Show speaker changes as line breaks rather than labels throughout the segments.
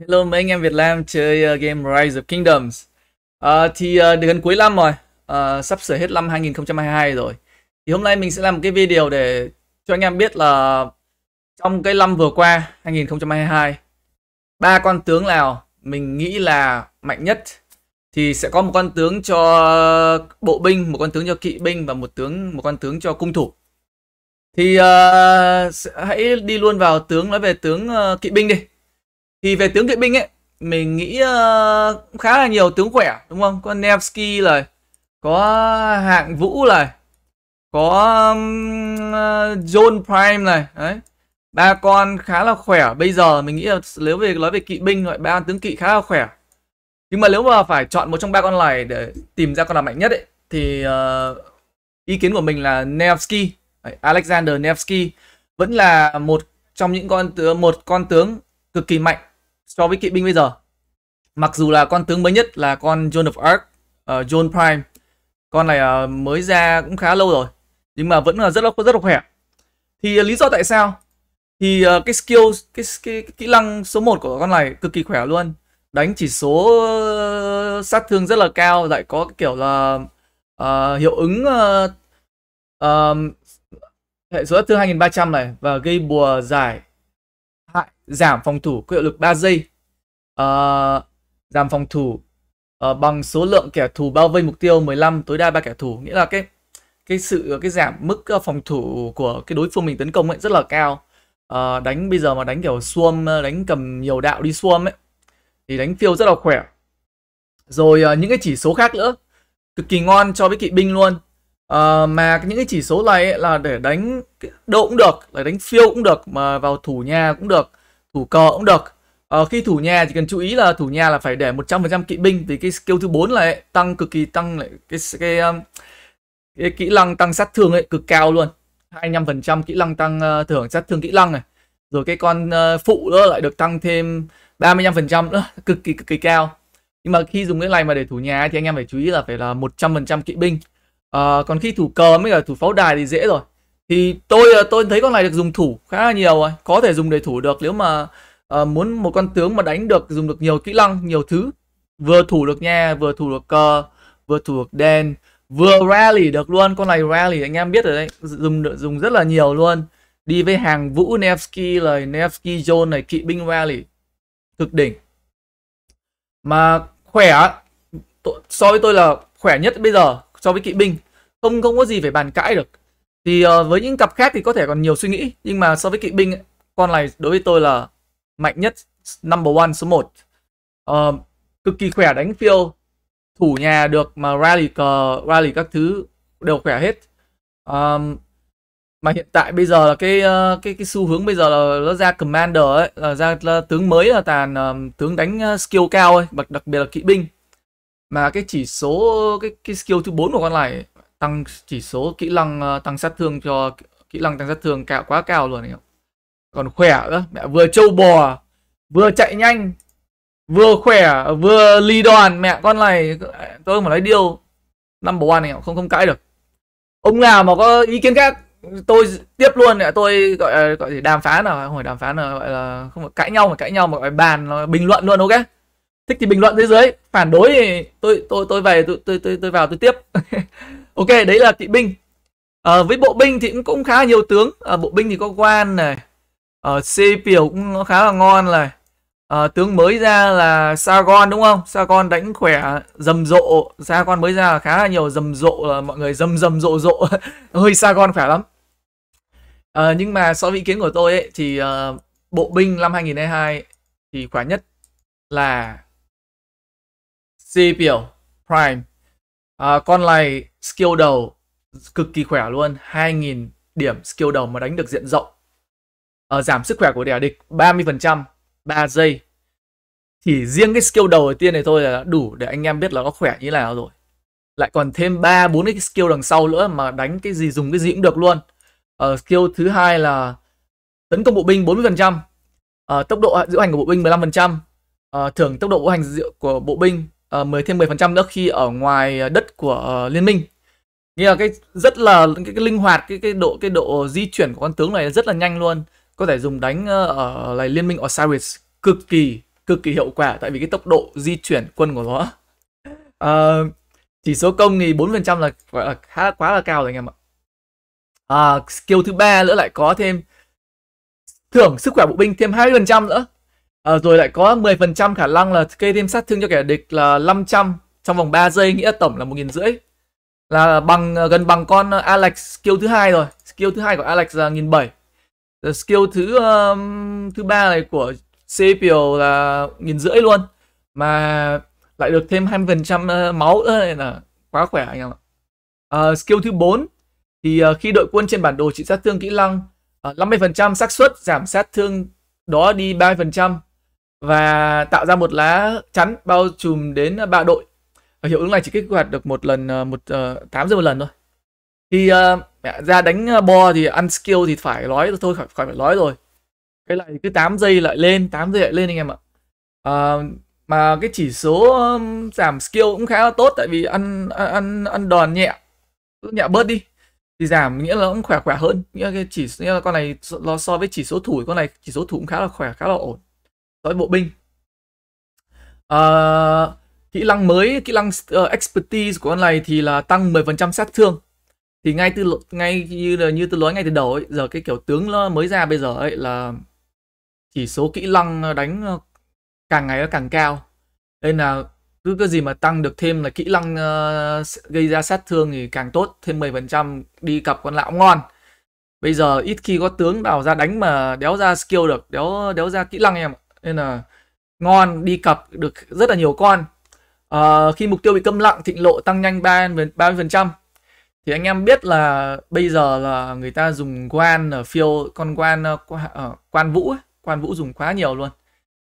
Hello mấy anh em Việt Nam chơi uh, game Rise of Kingdoms uh, Thì uh, gần cuối năm rồi uh, Sắp sửa hết năm 2022 rồi Thì hôm nay mình sẽ làm một cái video để cho anh em biết là Trong cái năm vừa qua 2022 ba con tướng nào mình nghĩ là mạnh nhất Thì sẽ có một con tướng cho bộ binh, một con tướng cho kỵ binh Và một tướng một con tướng cho cung thủ Thì uh, hãy đi luôn vào tướng nói về tướng uh, kỵ binh đi thì về tướng kỵ binh ấy mình nghĩ uh, khá là nhiều tướng khỏe đúng không có nevsky này có hạng vũ này có um, uh, john prime này đấy ba con khá là khỏe bây giờ mình nghĩ là nếu về nói về kỵ binh loại ba tướng kỵ khá là khỏe nhưng mà nếu mà phải chọn một trong ba con này để tìm ra con nào mạnh nhất ấy thì uh, ý kiến của mình là nevsky alexander nevsky vẫn là một trong những con tướng một con tướng cực kỳ mạnh so với kỵ binh bây giờ mặc dù là con tướng mới nhất là con John of Arc uh, John Prime con này uh, mới ra cũng khá lâu rồi nhưng mà vẫn là rất là rất là khỏe thì uh, lý do tại sao thì uh, cái skill cái, cái, cái kỹ năng số 1 của con này cực kỳ khỏe luôn đánh chỉ số uh, sát thương rất là cao lại có cái kiểu là uh, hiệu ứng uh, uh, hệ số sát thương 2.300 này và gây bùa giải hại giảm phòng thủ có hiệu lực 3 giây uh, giảm phòng thủ uh, bằng số lượng kẻ thù bao vây mục tiêu 15 tối đa ba kẻ thù nghĩa là cái cái sự cái giảm mức ờ, phòng thủ của cái đối phương mình tấn công ấy rất là cao uh, đánh bây giờ mà đánh kiểu xuông đánh cầm nhiều đạo đi xuông ấy thì đánh phiêu rất là khỏe rồi uh, những cái chỉ số khác nữa cực kỳ ngon cho với kỵ binh luôn À, mà những cái chỉ số này ấy là để đánh độ cũng được, là đánh phiêu cũng được, mà vào thủ nhà cũng được, thủ cờ cũng được. À, khi thủ nhà chỉ cần chú ý là thủ nhà là phải để 100% kỵ binh vì cái skill thứ 4 là ấy, tăng cực kỳ tăng lại cái cái, cái cái kỹ năng tăng sát thương ấy cực cao luôn. 25% kỹ năng tăng uh, thưởng sát thương kỹ năng này. Rồi cái con uh, phụ nữa lại được tăng thêm 35% nữa, cực kỳ cực kỳ cao. Nhưng mà khi dùng cái này mà để thủ nhà thì anh em phải chú ý là phải là 100% kỵ binh à, còn khi thủ cờ mới cả thủ pháo đài thì dễ rồi thì tôi ờ, tôi thấy con này được dùng thủ khá là nhiều rồi có thể dùng để thủ được nếu mà à, muốn một con tướng mà đánh được dùng được nhiều kỹ năng nhiều thứ vừa thủ được nha vừa thủ được cờ vừa thủ được đen vừa rally được luôn con này rally anh em biết rồi đấy dùng dùng rất là nhiều luôn đi với hàng vũ nevsky lời nevsky john này kỵ binh rally cực đỉnh mà khỏe so với tôi là khỏe nhất bây giờ so với kỵ binh không không có gì phải bàn cãi được thì uh, với những cặp khác thì có thể còn nhiều suy nghĩ nhưng mà so với kỵ binh con này đối với tôi là mạnh nhất number one số 1 uh, ờ, cực kỳ khỏe đánh phiêu thủ nhà được mà rally cờ rally các thứ đều khỏe hết um, mà hiện tại bây giờ là cái cái cái xu hướng bây giờ là nó ra commander ấy là ra là tướng mới là tàn um, tướng đánh skill cao ấy đặc, đặc biệt là kỵ binh mà cái chỉ số cái, cái skill thứ bốn của con này tăng chỉ số kỹ năng ờ, tăng sát thương cho kỹ năng tăng sát thương cao quá cao luôn này còn khỏe nữa mẹ vừa trâu bò vừa chạy nhanh vừa khỏe vừa ly đoàn mẹ con này tôi mà phải nói điều năm bộ này không không cãi được ông nào mà có ý kiến khác tôi tiếp luôn này tôi gọi gọi gì đàm phán nào không phải đàm phán là gọi là không phải cãi nhau mà cãi nhau mà gọi bàn bình luận luôn ok thích thì bình luận dưới dưới phản đối thì tôi tôi tôi về tôi tôi tôi, tôi vào tôi tiếp ok đấy là kỵ binh à, với bộ binh thì cũng, cũng khá nhiều tướng à, bộ binh thì có quan này ở à, xê piểu cũng khá là ngon này à, tướng mới ra là Sargon đúng không Sargon đánh khỏe rầm rộ Sargon mới ra là khá là nhiều rầm rộ là mọi người rầm rầm rộ rộ hơi Sargon khỏe lắm à, nhưng mà so với ý kiến của tôi ấy, thì uh, bộ binh năm 2022 thì khỏe nhất là dê biểu prime à, con này skill đầu cực kỳ khỏe luôn 2.000 điểm skill đầu mà đánh được diện rộng à, giảm sức khỏe của đẻ địch 30% 3 giây thì riêng cái skill đầu, đầu tiên này thôi là đủ để anh em biết là nó khỏe như nào rồi lại còn thêm 3 bốn cái skill đằng sau nữa mà đánh cái gì dùng cái gì cũng được luôn uh, skill thứ hai là tấn công bộ binh 40% uh, ờ, tốc độ à, diễu hành của bộ binh 15% uh, thưởng tốc độ diễu hành của bộ binh uh, ờ, 10 thêm 10% nữa khi ở ngoài đất của ờ, liên minh nghĩa là cái rất là cái, cái linh hoạt cái cái độ cái độ di chuyển của con tướng này rất là nhanh luôn có thể dùng đánh ờ, ở này liên minh Osiris cực kỳ cực kỳ hiệu quả tại vì cái tốc độ di chuyển quân của nó uh, chỉ số công thì 4% là gọi là khá quá là cao rồi anh em ạ à, skill thứ ba nữa lại có thêm thưởng sức khỏe bộ binh thêm 20% nữa à, rồi lại có 10% khả năng là gây thêm sát thương cho kẻ địch là 500 trong vòng 3 giây nghĩa tổng là một nghìn rưỡi là bằng ờ, gần bằng con ờ, Alex skill thứ hai rồi skill thứ hai của Alex là nghìn bảy skill thứ um, thứ ba này của Cepio là nghìn rưỡi luôn mà lại được thêm 20% máu nữa nên là quá khỏe anh em ạ uh, skill thứ 4 thì khi đội quân trên bản đồ trị sát thương kỹ năng uh, 50% xác suất giảm sát thương đó đi 3% và tạo ra một lá chắn bao trùm đến ba đội. Và hiệu ứng này chỉ kích hoạt được một lần ờ, một uh, 8 giờ một lần thôi. Thì uh, ra đánh ờ, bo thì ăn skill thì phải nói thôi khỏi, khỏi phải nói rồi. Cái lại cứ 8 giây lại lên, 8 giây lại lên anh em ạ. Uh, mà cái chỉ số um, giảm skill cũng khá là tốt tại vì ăn ăn ăn đòn nhẹ nhẹ bớt đi thì giảm nghĩa là cũng khỏe khỏe hơn nghĩa là cái chỉ nghĩa là con này so, so với chỉ số thủ con này chỉ số thủ cũng khá là khỏe khá là ổn Đối bộ binh. À, kỹ năng mới, kỹ năng uh, expertise của con này thì là tăng 10% sát thương. Thì ngay từ ngay như là như tôi nói ngay từ đầu ấy, giờ cái kiểu tướng mới ra bây giờ ấy là chỉ số kỹ năng đánh ờ, càng ngày nó càng cao. Nên là cứ cái gì mà tăng được thêm là kỹ năng uh, gây ra sát thương thì càng tốt, thêm 10% đi cặp con lão ngon. Bây giờ ít khi có tướng nào ra đánh mà đéo ra skill được, đéo đéo ra kỹ năng em ạ nên là ngon đi cặp được rất là nhiều con à, khi mục tiêu bị câm lặng thịnh lộ tăng nhanh ba ba phần trăm thì anh em biết là bây giờ là người ta dùng quan ở phiêu con quan uh, quan vũ quan vũ dùng quá nhiều luôn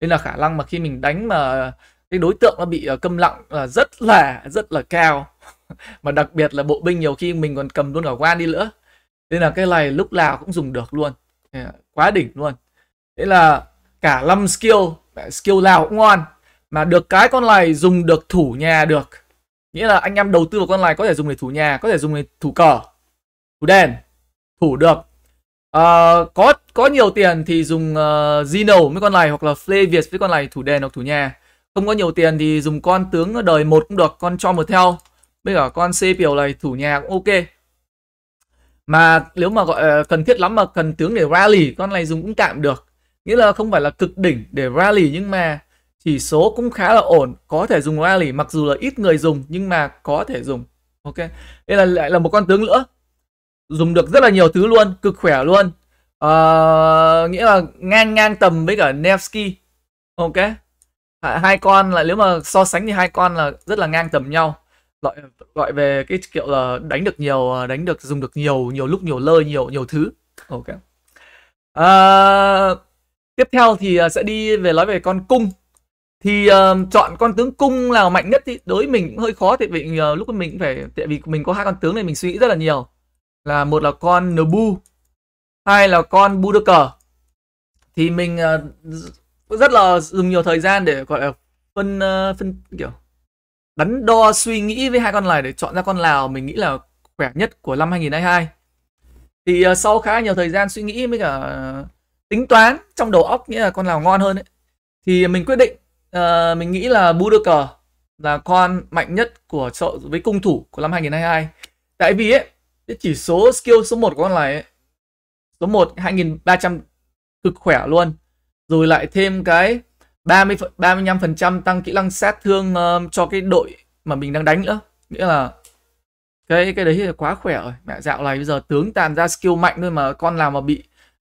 nên là khả năng mà khi mình đánh mà cái đối tượng nó bị câm lặng là rất là rất là cao mà đặc biệt là bộ binh nhiều khi mình còn cầm luôn cả quan đi nữa nên là cái này lúc nào cũng dùng được luôn quá đỉnh luôn thế là cả 5 skill skill nào cũng ngon mà được cái con này dùng được thủ nhà được nghĩa là anh em đầu tư vào con này có thể dùng để thủ nhà có thể dùng để thủ cờ thủ đèn thủ được uh, có có nhiều tiền thì dùng uh, ờ, Zino với con này hoặc là Flay với con này thủ đèn hoặc thủ nhà không có nhiều tiền thì dùng con tướng đời một cũng được con cho một theo bây giờ con C biểu này thủ nhà cũng ok mà nếu mà gọi ờ, cần thiết lắm mà cần tướng để rally con này dùng cũng tạm được nghĩa là không phải là cực đỉnh để rally nhưng mà chỉ số cũng khá là ổn có thể dùng rally mặc dù là ít người dùng nhưng mà có thể dùng ok đây là lại là một con tướng nữa dùng được rất là nhiều thứ luôn cực khỏe luôn à, nghĩa là ngang ngang tầm với cả Nevsky ok hai con là nếu mà so sánh thì hai con là rất là ngang tầm nhau gọi gọi về cái kiểu là đánh được nhiều đánh được dùng được nhiều nhiều lúc nhiều lơi nhiều nhiều thứ ok à, tiếp theo thì ờ, sẽ đi về nói về con cung thì uh, chọn con tướng cung nào mạnh nhất thì đối với mình cũng hơi khó thì vì uh, ờ, lúc mình cũng phải tại vì mình có hai con tướng này mình suy nghĩ rất là nhiều là một là con nubu hai là con Budoka thì mình uh, rất là dùng nhiều thời gian để gọi là phân uh, phân kiểu đắn đo suy nghĩ với hai con này để chọn ra con nào mình nghĩ là khỏe nhất của năm 2022 thì uh, sau khá nhiều thời gian suy nghĩ với cả uh, tính toán trong đầu óc nghĩa là con nào ngon hơn ấy thì mình quyết định uh, mình nghĩ là bú đưa cờ là con mạnh nhất của chợ với cung thủ của năm 2022 tại vì ấy cái chỉ số skill số 1 của con này ấy, số 1 2300 cực khỏe luôn rồi lại thêm cái 30 35% tăng kỹ năng sát thương um, cho cái đội mà mình đang đánh nữa nghĩa là cái cái đấy là quá khỏe rồi mẹ dạo này bây giờ tướng tàn ra skill mạnh thôi mà con nào mà bị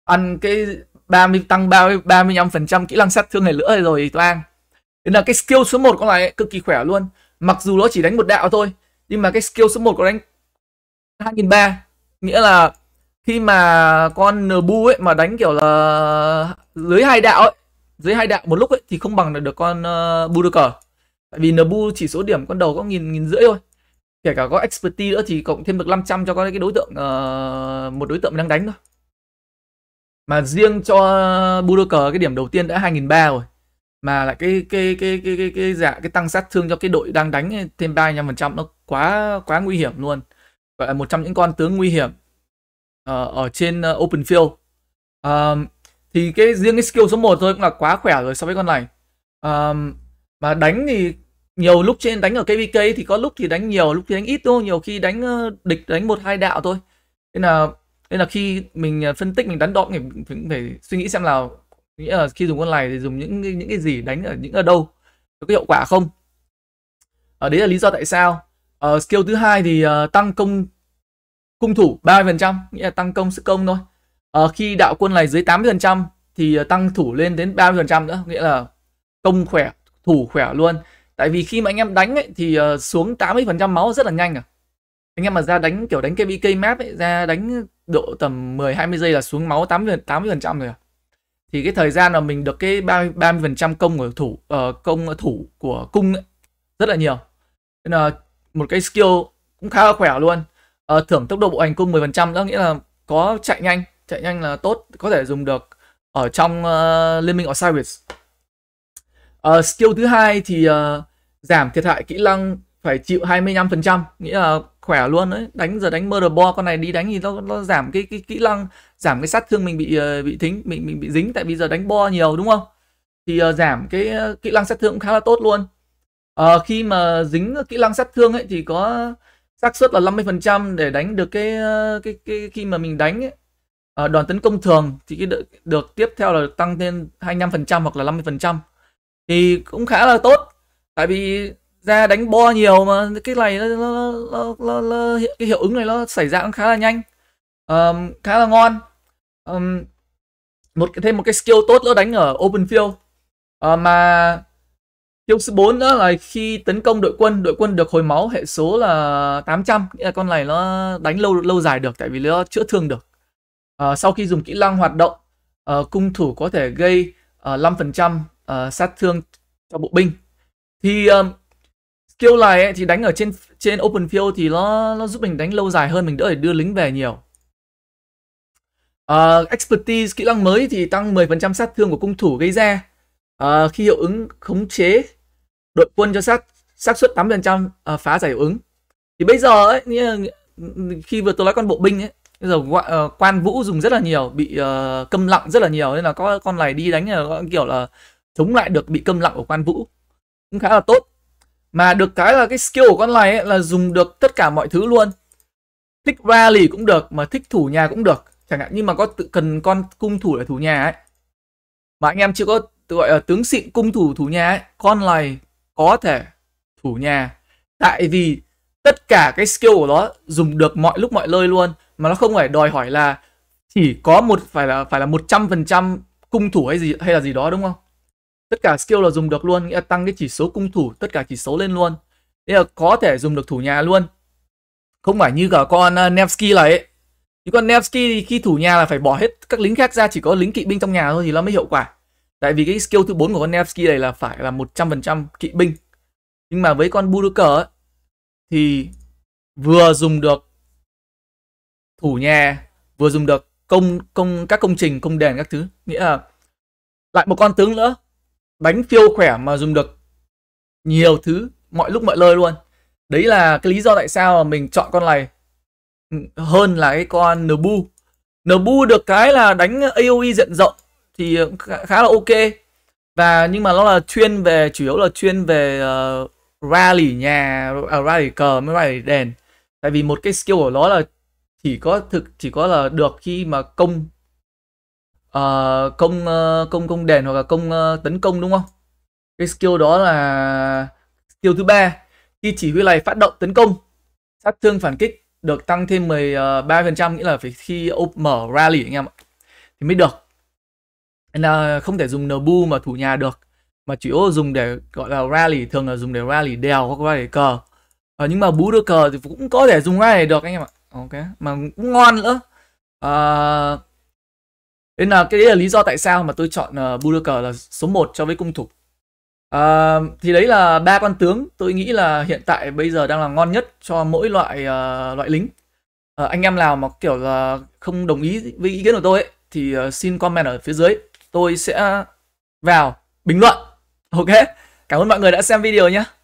ăn cái 30 tăng 30 35% kỹ năng sát thương này nữa rồi thì toang. Thế là cái skill số 1 con này ấy, cực kỳ khỏe luôn. Mặc dù nó chỉ đánh một đạo thôi, nhưng mà cái skill số 1 có đánh 2300 nghĩa là khi mà con Nbu ấy mà đánh kiểu là dưới hai đạo ấy, dưới hai đạo một lúc ấy thì không bằng được con uh, ờ, Budoker. Tại vì Nbu chỉ số điểm con đầu có nghìn nghìn rưỡi thôi. Kể cả có expertise nữa thì cộng thêm được 500 cho con cái đối tượng uh, một đối tượng đang đánh thôi mà riêng cho Budoka cái điểm đầu tiên đã 2003 rồi mà lại cái cái cái cái cái cái dạ cái tăng sát thương cho cái đội đang đánh thêm 35% nó quá quá nguy hiểm luôn. Gọi là một trong những con tướng nguy hiểm ở, ờ, ở trên ờ, open field. Um, thì cái riêng cái skill số 1 thôi cũng là quá khỏe rồi so với con này. Um, mà đánh thì nhiều lúc trên đánh ở KVK thì có lúc thì đánh nhiều, lúc thì đánh ít thôi, nhiều khi đánh ờ, địch đánh một hai đạo thôi. Thế là nên là khi mình à, phân tích mình đánh đo mình phải, suy nghĩ xem là nghĩa là khi dùng con này thì dùng những những cái gì đánh ở những ở đâu có cái hiệu quả không ở ờ, đấy là lý do tại sao ở ờ, skill thứ hai thì ờ, tăng công cung thủ 30% nghĩa là tăng công sức công thôi à, khi đạo quân này dưới 80% thì tăng thủ lên đến 30% nữa nghĩa là công khỏe thủ khỏe luôn tại vì khi mà anh em đánh ấy, thì uh, xuống 80% máu rất là nhanh à anh em mà ra đánh kiểu đánh KBK map ấy, ra đánh độ tầm 10 20 giây là xuống máu 80 80% rồi. À? Thì cái thời gian mà mình được cái 30 30% công của thủ uh, công thủ của cung ấy, rất là nhiều. Nên là một cái skill cũng khá là khỏe luôn. Uh, thưởng tốc độ bộ hành cung 10% đó nghĩa là có chạy nhanh, chạy nhanh là tốt, có thể dùng được ở trong uh, ờ, Liên minh Osiris. Uh, skill thứ hai thì uh, giảm thiệt hại kỹ năng phải chịu 25%, nghĩa là khỏe luôn đấy đánh giờ đánh murder ball con này đi đánh thì nó nó giảm cái cái kỹ năng giảm cái sát thương mình bị ờ, bị thính mình mình bị dính tại vì giờ đánh bo nhiều đúng không thì uh, giảm cái ờ, kỹ năng sát thương cũng khá là tốt luôn uh, khi mà dính kỹ năng sát thương ấy thì có xác suất là 50% để đánh được cái cái cái khi mà mình đánh ấy, uh, đòn tấn công thường thì cái được, được tiếp theo là tăng lên 25% hoặc là 50% thì cũng khá là tốt tại vì ra đánh bo nhiều mà cái này nó, nó, nó, nó, nó cái hiệu ứng này nó xảy ra cũng khá là nhanh um, khá là ngon um, một thêm một cái skill tốt nữa đánh ở open field uh, mà skill số 4 nữa là khi tấn công đội quân đội quân được hồi máu hệ số là 800 nghĩa là con này nó đánh lâu lâu dài được tại vì nó chữa thương được uh, sau khi dùng kỹ năng hoạt động uh, cung thủ có thể gây uh, 5% uh, sát thương cho bộ binh thì um, Skill này ấy, thì đánh ở trên trên open field thì nó nó giúp mình đánh lâu dài hơn, mình đỡ phải đưa lính về nhiều. Uh, expertise kỹ năng mới thì tăng 10% sát thương của cung thủ gây ra. Uh, khi hiệu ứng khống chế đội quân cho sát xác suất 8% uh, ờ, phá giải ứng. Thì bây giờ ấy khi vừa tôi nói con bộ binh ấy, bây giờ uh, quan vũ dùng rất là nhiều, bị uh, câm lặng rất là nhiều nên là có con này đi đánh là kiểu là chống lại được bị câm lặng của quan vũ. Cũng khá là tốt mà được cái là cái skill của con này ấy, là dùng được tất cả mọi thứ luôn. Thích rally cũng được, mà thích thủ nhà cũng được. Chẳng hạn nhưng mà có tự cần con cung thủ để thủ nhà ấy. Mà anh em chưa có tự gọi là tướng xịn cung thủ thủ nhà ấy. Con này có thể thủ nhà. Tại vì tất cả cái skill của nó dùng được mọi lúc mọi nơi luôn. Mà nó không phải đòi hỏi là chỉ có một phải là phải là một trăm phần trăm cung thủ hay gì hay là gì đó đúng không tất cả skill là dùng được luôn nghĩa là tăng cái chỉ số cung thủ tất cả chỉ số lên luôn nghĩa là có thể dùng được thủ nhà luôn không phải như cả con uh, Nevsky này ấy nhưng con Nevsky thì khi thủ nhà là phải bỏ hết các lính khác ra chỉ có lính kỵ binh trong nhà thôi thì nó mới hiệu quả tại vì cái skill thứ 4 của con Nevsky này là phải là 100% kỵ binh nhưng mà với con Buduker ấy, thì vừa dùng được thủ nhà vừa dùng được công công các công trình công đền các thứ nghĩa là lại một con tướng nữa bánh phiêu khỏe mà dùng được nhiều thứ mọi lúc mọi nơi luôn đấy là cái lý do tại sao mà mình chọn con này ừ, hơn là cái con Nbu Nbu được cái là đánh AoE diện rộng thì khá là ok và nhưng mà nó là chuyên về chủ yếu là chuyên về uh, rally nhà uh, rally cờ mới rally đèn tại vì một cái skill của nó là chỉ có thực chỉ có là được khi mà công uh, công uh, công công đền hoặc là công uh, tấn công đúng không cái skill đó là skill thứ ba khi chỉ huy này phát động tấn công sát thương phản kích được tăng thêm 13% nghĩa là phải khi mở rally anh em ạ thì mới được nên là không thể dùng nbu mà thủ nhà được mà chủ yếu dùng để gọi là rally thường là dùng để rally đèo hoặc rally cờ à, nhưng mà bú được cờ thì cũng có thể dùng rally được anh em ạ ok mà cũng ngon nữa à, nên là cái đấy là lý do tại sao mà tôi chọn uh, Budoka là số 1 cho với cung thủ. À, thì đấy là ba con tướng tôi nghĩ là hiện tại bây giờ đang là ngon nhất cho mỗi loại uh, loại lính. À, anh em nào mà kiểu là không đồng ý với ý kiến của tôi ấy, thì uh, xin comment ở phía dưới. Tôi sẽ vào bình luận. Ok. Cảm ơn mọi người đã xem video nhé.